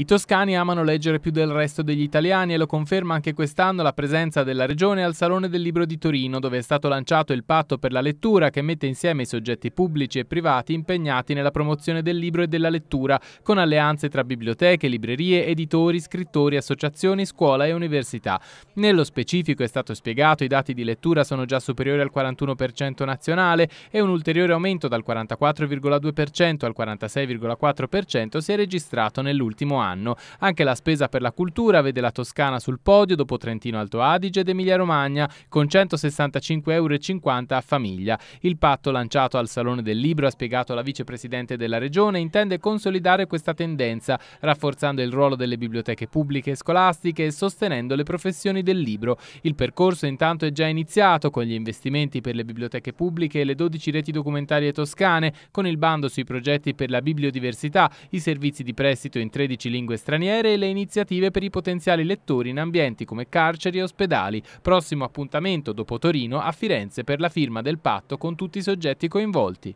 I toscani amano leggere più del resto degli italiani e lo conferma anche quest'anno la presenza della regione al Salone del Libro di Torino, dove è stato lanciato il patto per la lettura che mette insieme i soggetti pubblici e privati impegnati nella promozione del libro e della lettura, con alleanze tra biblioteche, librerie, editori, scrittori, associazioni, scuola e università. Nello specifico è stato spiegato i dati di lettura sono già superiori al 41% nazionale e un ulteriore aumento dal 44,2% al 46,4% si è registrato nell'ultimo anno anno. Anche la spesa per la cultura vede la Toscana sul podio dopo Trentino Alto Adige ed Emilia Romagna con 165,50 euro a famiglia. Il patto lanciato al Salone del Libro, ha spiegato la vicepresidente della Regione, intende consolidare questa tendenza, rafforzando il ruolo delle biblioteche pubbliche e scolastiche e sostenendo le professioni del libro. Il percorso intanto è già iniziato con gli investimenti per le biblioteche pubbliche e le 12 reti documentarie toscane, con il bando sui progetti per la bibliodiversità, i servizi di prestito in 13 lingue straniere e le iniziative per i potenziali lettori in ambienti come carceri e ospedali. Prossimo appuntamento dopo Torino a Firenze per la firma del patto con tutti i soggetti coinvolti.